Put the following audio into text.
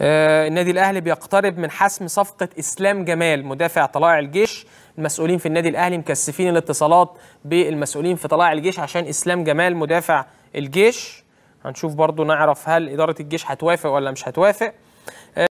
آه، النادي الاهلي بيقترب من حسم صفقه اسلام جمال مدافع طلائع الجيش المسؤولين في النادي الاهلي مكثفين الاتصالات بالمسؤولين في طلائع الجيش عشان اسلام جمال مدافع الجيش هنشوف برضو نعرف هل اداره الجيش هتوافق ولا مش هتوافق